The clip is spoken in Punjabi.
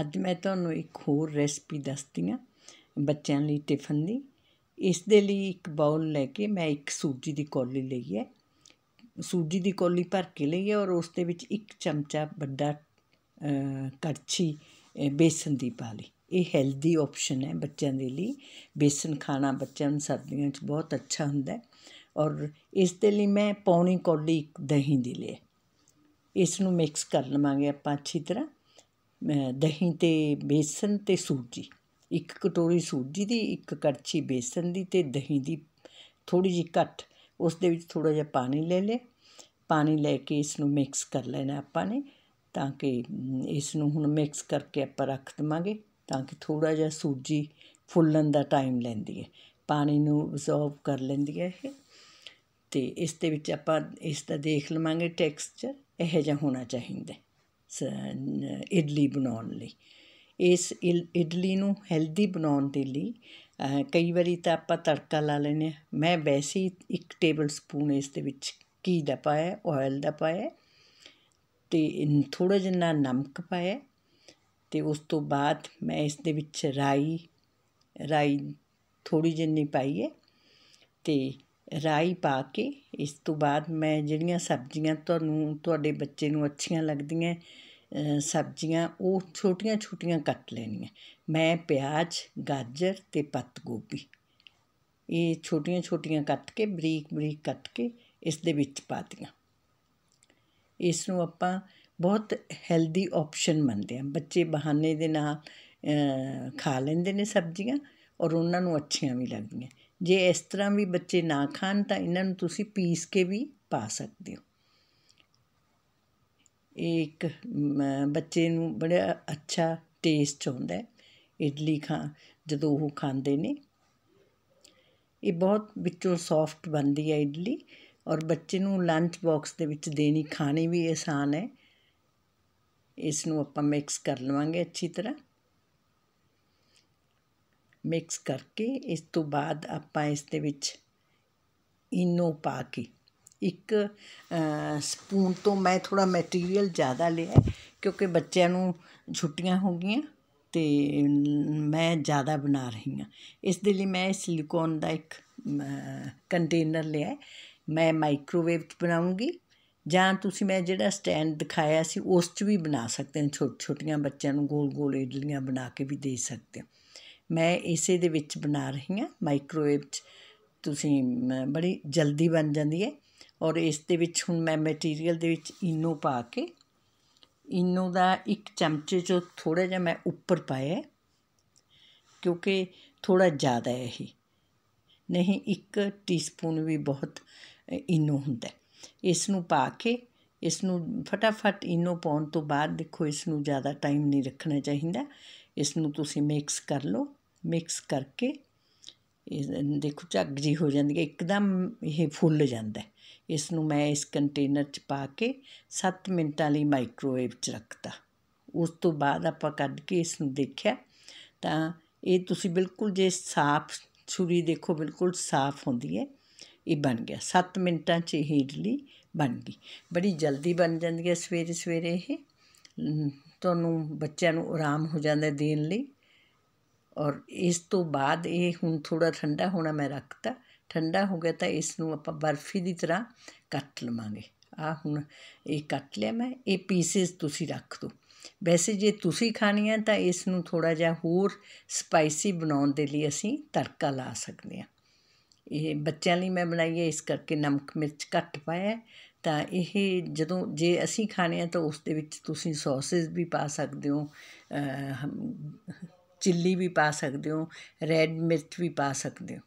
ਅੱਜ ਮੈਂ ਤੁਹਾਨੂੰ ਇੱਕ ਹੋਰ ਰੈਸਪੀ ਦੱਸਦੀ ਆ ਬੱਚਿਆਂ ਲਈ ਟਿਫਨ ਦੀ ਇਸ ਦੇ ਲਈ ਇੱਕ ਬਾਉਲ ਲੈ ਕੇ ਮੈਂ ਇੱਕ ਸੂਜੀ ਦੀ ਕੌਲੀ ਲਈ ਹੈ ਸੂਜੀ ਦੀ ਕੌਲੀ ਭਰ ਕੇ ਲਈ ਹੈ ਔਰ ਉਸ ਦੇ ਵਿੱਚ ਇੱਕ ਚਮਚਾ ਵੱਡਾ ਕੜਛੀ ਬੇਸਨ ਦੀ ਪਾ ਲਈ ਇਹ ਹੈਲਦੀ ਆਪਸ਼ਨ ਹੈ ਬੱਚਿਆਂ ਦੇ ਲਈ ਬੇਸਨ ਖਾਣਾ ਬੱਚਿਆਂ ਨੂੰ ਸਰਦੀਆਂ ਵਿੱਚ ਬਹੁਤ ਅੱਛਾ ਹੁੰਦਾ ਹੈ ਔਰ ਇਸ ਦੇ ਲਈ ਮੈਂ ਪੌਣੀ ਕੌਲੀ ਦਹੀਂ ਦੀ ਲਈ ਇਸ ਨੂੰ ਮਿਕਸ ਕਰ ਲਵਾਂਗੇ ਆਪਾਂ ਅੱਛੀ ਤਰ੍ਹਾਂ ਦਹੀਂ ਤੇ ਬੇਸਨ ਤੇ ਸੂਜੀ ਇੱਕ ਕਟੋਰੀ ਸੂਜੀ ਦੀ ਇੱਕ ਕੜਛੀ ਬੇਸਨ ਦੀ ਤੇ ਦਹੀਂ ਦੀ ਥੋੜੀ ਜਿਹੀ ਘੱਟ ਉਸ ਦੇ ਵਿੱਚ ਥੋੜਾ ਜਿਹਾ ਪਾਣੀ ਲੈ ਲੈ ਪਾਣੀ ਲੈ ਕੇ ਇਸ ਨੂੰ ਮਿਕਸ ਕਰ ਲੈਣਾ ਆਪਾਂ ਨੇ ਤਾਂ ਕਿ ਇਸ ਨੂੰ ਹੁਣ ਮਿਕਸ ਕਰਕੇ ਆਪਾਂ ਰੱਖ ਦਵਾਂਗੇ ਤਾਂ ਕਿ ਥੋੜਾ ਜਿਹਾ ਸੂਜੀ ਫੁੱਲਣ ਦਾ ਟਾਈਮ ਲੈਂਦੀ ਹੈ ਪਾਣੀ ਨੂੰ ਰਿਜ਼ੋਲਵ ਕਰ ਲੈਂਦੀ ਹੈ ਇਹ ਤੇ ਇਸ ਦੇ ਵਿੱਚ ਆਪਾਂ ਇਸ ਦਾ ਦੇਖ ਲਵਾਂਗੇ ਟੈਕਸਚਰ ਇਹੋ ਜਿਹਾ ਹੋਣਾ ਚਾਹੀਦਾ ਇਡਲੀ ਬਣਾਉਣ ਲਈ ਇਸ ਇਡਲੀ ਨੂੰ ਹੈਲਦੀ ਬਣਾਉਣ ਦੇ ਲਈ ਕਈ ਵਾਰੀ ਤਾਂ ਆਪਾਂ ਤੜਕਾ ਲਾ ਲੈਨੇ ਮੈਂ ਵੈਸੇ ਇੱਕ ਟੇਬਲ ਸਪੂਨ ਇਸ ਦੇ ਵਿੱਚ ਕੀ ਦਾ ਪਾਇਆ ਆਇਲ ਦਾ ਪਾਇਆ ਤੇ ਥੋੜਾ ਜਿੰਨਾ ਨਮਕ ਪਾਇਆ ਤੇ ਉਸ ਤੋਂ ਬਾਅਦ ਮੈਂ ਇਸ ਦੇ ਵਿੱਚ ਰਾਈ ਰਾਈ ਥੋੜੀ ਜਿੰਨੀ ਪਾਈ ਹੈ ਰਾਈ ਪਾ ਕੇ ਇਸ ਤੋਂ ਬਾਅਦ ਮੈਂ ਜਿਹੜੀਆਂ ਸਬਜ਼ੀਆਂ ਤੁਹਾਨੂੰ ਤੁਹਾਡੇ ਬੱਚੇ ਨੂੰ ਅੱਛੀਆਂ ਲੱਗਦੀਆਂ ਸਬਜ਼ੀਆਂ ਉਹ ਛੋਟੀਆਂ ਛੋਟੀਆਂ ਕੱਟ ਲੈਣੀਆਂ ਮੈਂ ਪਿਆਜ਼ ਗਾਜਰ ਤੇ ਪੱਤ ਗੋਭੀ ਇਹ ਛੋਟੀਆਂ ਛੋਟੀਆਂ ਕੱਟ ਕੇ ਬਰੀਕ ਬਰੀਕ ਕੱਟ ਕੇ ਇਸ ਦੇ ਵਿੱਚ ਪਾ ਦਿਆਂ ਇਸ ਨੂੰ ਆਪਾਂ ਬਹੁਤ ਹੈਲਦੀ ਆਪਸ਼ਨ ਮੰਨਦੇ ਆ ਬੱਚੇ ਬਹਾਨੇ ਦੇ ਨਾਲ ਖਾ ਲੈਂਦੇ ਨੇ ਸਬਜ਼ੀਆਂ ਔਰ ਉਹਨਾਂ ਨੂੰ ਅੱਛੀਆਂ ਵੀ ਲੱਗਦੀਆਂ ਜੇ ਇਸ ਤਰ੍ਹਾਂ ਵੀ ਬੱਚੇ ਨਾ ਖਾਣ ਤਾਂ ਇਹਨਾਂ ਨੂੰ ਤੁਸੀਂ ਪੀਸ ਕੇ ਵੀ ਪਾ ਸਕਦੇ ਹੋ ਇੱਕ ਬੱਚੇ ਨੂੰ ਬੜਾ ਅੱਛਾ ਟੇਸਟ ਹੁੰਦਾ ਇਡਲੀ ਖਾ ਜਦੋਂ ਉਹ ਖਾਂਦੇ ਨੇ ਇਹ ਬਹੁਤ ਵਿੱਚੋਂ ਸੌਫਟ ਬਣਦੀ ਹੈ ਇਡਲੀ ਔਰ ਬੱਚੇ ਨੂੰ ਲੰਚ ਬਾਕਸ ਦੇ ਵਿੱਚ ਦੇਣੀ ਖਾਣੀ ਵੀ ਆਸਾਨ ਹੈ ਇਸ ਨੂੰ ਆਪਾਂ ਮਿਕਸ ਕਰ ਲਵਾਂਗੇ ਅੱਛੀ ਤਰ੍ਹਾਂ ਮਿਕਸ ਕਰਕੇ ਇਸ ਤੋਂ ਬਾਅਦ ਆਪਾਂ ਇਸ ਦੇ ਵਿੱਚ ਇਨੋ ਪਾ ਕੇ ਇੱਕ ਸਪੂਨ ਤੋਂ ਮੈਂ ਥੋੜਾ ਮਟੀਰੀਅਲ ਜ਼ਿਆਦਾ ਲਿਆ ਕਿਉਂਕਿ ਬੱਚਿਆਂ ਨੂੰ ਛੁੱਟੀਆਂ ਹੋ ਗਈਆਂ ਤੇ ਮੈਂ ਜ਼ਿਆਦਾ ਬਣਾ ਰਹੀ ਹਾਂ ਇਸ ਦੇ ਲਈ ਮੈਂ ਸਿਲੀਕੋਨ ਦਾ ਇੱਕ ਕੰਟੇਨਰ ਲਿਆ ਮੈਂ ਮਾਈਕ੍ਰੋਵੇਵ 'ਚ ਬਣਾਉਂਗੀ ਜਾਂ ਤੁਸੀਂ ਮੈਂ ਜਿਹੜਾ ਸਟੈਂਡ ਦਿਖਾਇਆ ਸੀ ਉਸ 'ਚ ਵੀ ਬਣਾ ਸਕਦੇ ਹੋ ਛੋਟੀਆਂ ਬੱਚਿਆਂ ਨੂੰ ਗੋਲ ਗੋਲ ਇਡਲੀਆਂ ਬਣਾ ਕੇ ਵੀ ਦੇ ਸਕਦੇ ਹੋ ਮੈਂ ਇਸੇ ਦੇ ਵਿੱਚ ਬਣਾ ਰਹੀ ਹਾਂ ਮਾਈਕ੍ਰੋਵੇਵ 'ਚ ਤੁਸੀਂ ਬੜੀ ਜਲਦੀ ਬਣ ਜਾਂਦੀ ਹੈ ਔਰ ਇਸ ਦੇ ਵਿੱਚ ਹੁਣ ਮੈਂ ਮਟੀਰੀਅਲ ਦੇ ਵਿੱਚ ਇਨੋ ਪਾ ਕੇ ਇਨੋ ਦਾ ਇੱਕ ਚਮਚੇ ਚੋਂ ਥੋੜਾ ਜਿਹਾ ਮੈਂ ਉੱਪਰ ਪਾਇਆ ਕਿਉਂਕਿ ਥੋੜਾ ਜ਼ਿਆਦਾ ਹੈ ਇਹ ਨਹੀਂ ਇੱਕ ਟੀਸਪੂਨ ਵੀ ਬਹੁਤ ਇਨੋ ਹੁੰਦਾ ਇਸ ਨੂੰ ਪਾ ਕੇ ਇਸ ਨੂੰ ਫਟਾਫਟ ਇਨੋ ਪਾਉਣ ਤੋਂ ਬਾਅਦ ਦੇਖੋ ਇਸ ਨੂੰ ਜ਼ਿਆਦਾ ਟਾਈਮ ਨਹੀਂ ਰੱਖਣਾ ਚਾਹੀਦਾ ਇਸ ਨੂੰ ਤੁਸੀਂ ਮਿਕਸ ਕਰ ਲਓ ਮਿਕਸ ਕਰਕੇ ਇਹ ਦੇਖੋ ਝੱਗ ਜੀ ਹੋ ਜਾਂਦੀ ਹੈ ਇੱਕਦਮ ਇਹ ਫੁੱਲ ਜਾਂਦਾ ਇਸ ਨੂੰ ਮੈਂ ਇਸ ਕੰਟੇਨਰ 'ਚ ਪਾ ਕੇ 7 ਮਿੰਟਾਂ ਲਈ ਮਾਈਕ੍ਰੋਵੇਵ 'ਚ ਰੱਖਤਾ ਉਸ ਤੋਂ ਬਾਅਦ ਆਪਾਂ ਕੱਢ ਕੇ ਇਸ ਨੂੰ ਦੇਖਿਆ ਤਾਂ ਇਹ ਤੁਸੀਂ ਬਿਲਕੁਲ ਜੇ ਸਾਫ਼ ਛੁਰੀ ਦੇਖੋ ਬਿਲਕੁਲ ਸਾਫ਼ ਹੁੰਦੀ ਹੈ ਇਹ ਬਣ ਗਿਆ 7 ਮਿੰਟਾਂ 'ਚ ਇਹ ਇਡਲੀ ਬਣ ਗਈ ਬੜੀ ਜਲਦੀ ਬਣ ਜਾਂਦੀ ਹੈ ਸਵੇਰੇ ਸਵੇਰੇ ਇਹ ਤੁਹਾਨੂੰ ਬੱਚਿਆਂ ਨੂੰ ਆਰਾਮ ਹੋ ਜਾਂਦਾ ਦੇਣ ਲਈ ਔਰ ਇਸ ਤੋਂ ਬਾਅਦ ਇਹ ਹੁਣ ਥੋੜਾ ਠੰਡਾ ਹੋਣਾ ਮੈਂ ਰੱਖਤਾ ਠੰਡਾ ਹੋ ਗਿਆ ਤਾਂ ਇਸ ਨੂੰ ਆਪਾਂ ਬਰਫੀ ਦੀ ਤਰ੍ਹਾਂ ਕੱਟ ਲਵਾਂਗੇ ਆ ਹੁਣ ਇਹ ਕੱਟ ਲਿਆ ਮੈਂ ਇਹ ਪੀਸਿਸ ਤੁਸੀਂ ਰੱਖ ਦਿਓ ਵੈਸੇ ਜੇ ਤੁਸੀਂ ਖਾਣੀ ਹੈ ਤਾਂ ਇਸ ਨੂੰ ਥੋੜਾ ਜਿਹਾ ਹੋਰ ਸਪਾਈਸੀ ਬਣਾਉਣ ਦੇ ਲਈ ਅਸੀਂ ਤੜਕਾ ਲਾ ਸਕਦੇ ਹਾਂ ਇਹ ਬੱਚਿਆਂ ਲਈ ਮੈਂ ਬਣਾਈ ਹੈ ਇਸ ਕਰਕੇ ਨਮਕ ਮਿਰਚ ਘੱਟ ਪਾਇਆ ਤਾਂ ਇਹ ਜਦੋਂ ਜੇ ਅਸੀਂ ਖਾਣੇ ਆ ਤਾਂ ਉਸ ਦੇ ਵਿੱਚ ਤੁਸੀਂ ਸੌਸਸ ਵੀ ਪਾ ਸਕਦੇ ਹੋ ਚਿੱਲੀ ਵੀ ਪਾ ਸਕਦੇ ਹੋ ਰੈਡ ਮਿਰਚ ਵੀ ਪਾ ਸਕਦੇ ਹੋ